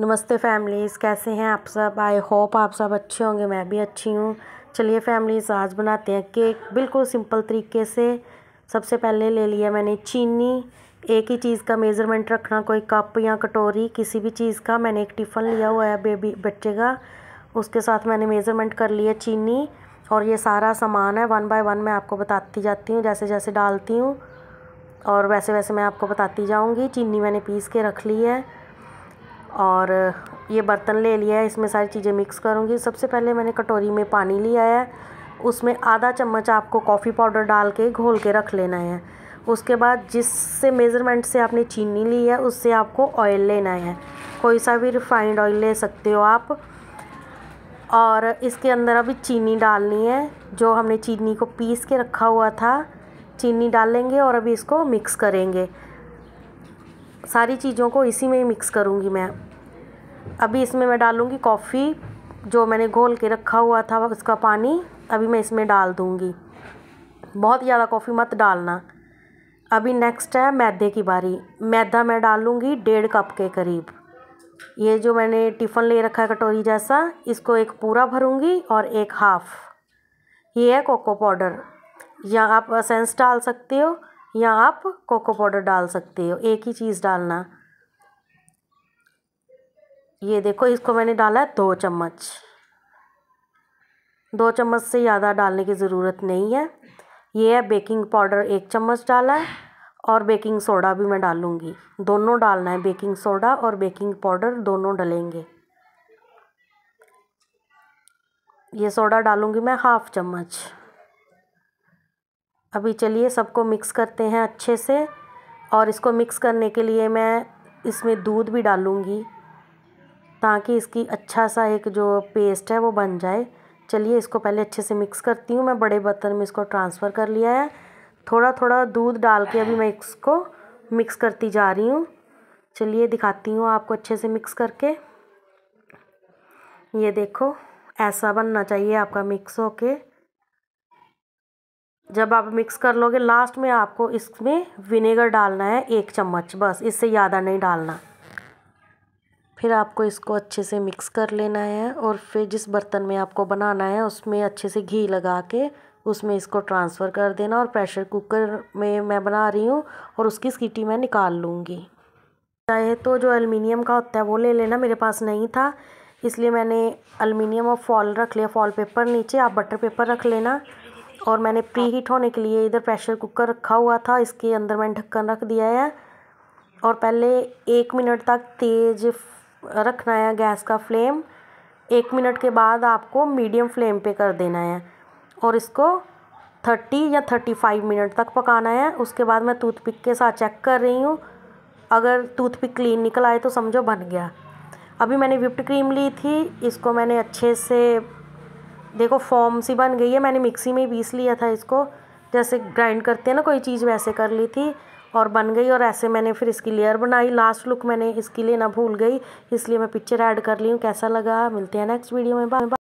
नमस्ते फैमिलीज़ कैसे हैं आप सब आई होप आप सब अच्छे होंगे मैं भी अच्छी हूँ चलिए फैमिलीज़ आज बनाते हैं केक बिल्कुल सिंपल तरीके से सबसे पहले ले लिया मैंने चीनी एक ही चीज़ का मेज़रमेंट रखना कोई कप या कटोरी किसी भी चीज़ का मैंने एक टिफ़न लिया हुआ है बेबी बच्चे का उसके साथ मैंने मेज़रमेंट कर लिया चीनी और ये सारा सामान है वन बाय वन मैं आपको बताती जाती हूँ जैसे जैसे डालती हूँ और वैसे वैसे मैं आपको बताती जाऊँगी चीनी मैंने पीस के रख ली है और ये बर्तन ले लिया है इसमें सारी चीज़ें मिक्स करूँगी सबसे पहले मैंने कटोरी में पानी लिया है उसमें आधा चम्मच आपको कॉफ़ी पाउडर डाल के घोल के रख लेना है उसके बाद जिससे मेज़रमेंट से आपने चीनी ली है उससे आपको ऑयल लेना है कोई सा भी रिफाइंड ऑयल ले सकते हो आप और इसके अंदर अभी चीनी डालनी है जो हमने चीनी को पीस के रखा हुआ था चीनी डालेंगे और अभी इसको मिक्स करेंगे सारी चीज़ों को इसी में ही मिक्स करूँगी मैं अभी इसमें मैं डालूँगी कॉफ़ी जो मैंने घोल के रखा हुआ था उसका पानी अभी मैं इसमें डाल दूँगी बहुत ज़्यादा कॉफ़ी मत डालना अभी नेक्स्ट है मैदे की बारी मैदा मैं डालूँगी डेढ़ कप के करीब ये जो मैंने टिफ़न ले रखा है कटोरी जैसा इसको एक पूरा भरूँगी और एक हाफ़ ये है कोको पाउडर या आप असेंस डाल सकते हो या आप कोको पाउडर डाल सकते हो एक ही चीज़ डालना ये देखो इसको मैंने डाला है दो चम्मच दो चम्मच से ज़्यादा डालने की ज़रूरत नहीं है ये है बेकिंग पाउडर एक चम्मच डाला है और बेकिंग सोडा भी मैं डालूँगी दोनों डालना है बेकिंग सोडा और बेकिंग पाउडर दोनों डलेंगे ये सोडा डालूँगी मैं हाफ़ चम्मच अभी चलिए सबको मिक्स करते हैं अच्छे से और इसको मिक्स करने के लिए मैं इसमें दूध भी डालूँगी ताकि इसकी अच्छा सा एक जो पेस्ट है वो बन जाए चलिए इसको पहले अच्छे से मिक्स करती हूँ मैं बड़े बर्तन में इसको ट्रांसफ़र कर लिया है थोड़ा थोड़ा दूध डाल के अभी मैं इसको मिक्स करती जा रही हूँ चलिए दिखाती हूँ आपको अच्छे से मिक्स करके ये देखो ऐसा बनना चाहिए आपका मिक्स होके जब आप मिक्स कर लोगे लास्ट में आपको इसमें विनेगर डालना है एक चम्मच बस इससे ज़्यादा नहीं डालना फिर आपको इसको अच्छे से मिक्स कर लेना है और फिर जिस बर्तन में आपको बनाना है उसमें अच्छे से घी लगा के उसमें इसको ट्रांसफ़र कर देना और प्रेशर कुकर में मैं बना रही हूँ और उसकी सीटी मैं निकाल लूँगी चाहे तो जो एलमिनियम का होता है वो ले लेना मेरे पास नहीं था इसलिए मैंने अलमिनियम और फॉल रख लिया फॉल पेपर नीचे आप बटर पेपर रख लेना और मैंने प्री हीट होने के लिए इधर प्रेशर कुकर रखा हुआ था इसके अंदर मैंने ढक्कन रख दिया है और पहले एक मिनट तक तेज़ रखना है गैस का फ्लेम एक मिनट के बाद आपको मीडियम फ्लेम पे कर देना है और इसको थर्टी या थर्टी फाइव मिनट तक पकाना है उसके बाद मैं टूथपिक के साथ चेक कर रही हूँ अगर टूथपिक क्लीन निकल आए तो समझो बन गया अभी मैंने विप्ट क्रीम ली थी इसको मैंने अच्छे से देखो फॉर्म सी बन गई है मैंने मिक्सी में ही पीस लिया था इसको जैसे ग्राइंड करते हैं ना कोई चीज़ वैसे कर ली थी और बन गई और ऐसे मैंने फिर इसकी लेयर बनाई लास्ट लुक मैंने इसकी लेना भूल गई इसलिए मैं पिक्चर ऐड कर ली हूँ कैसा लगा मिलते हैं नेक्स्ट वीडियो में बाय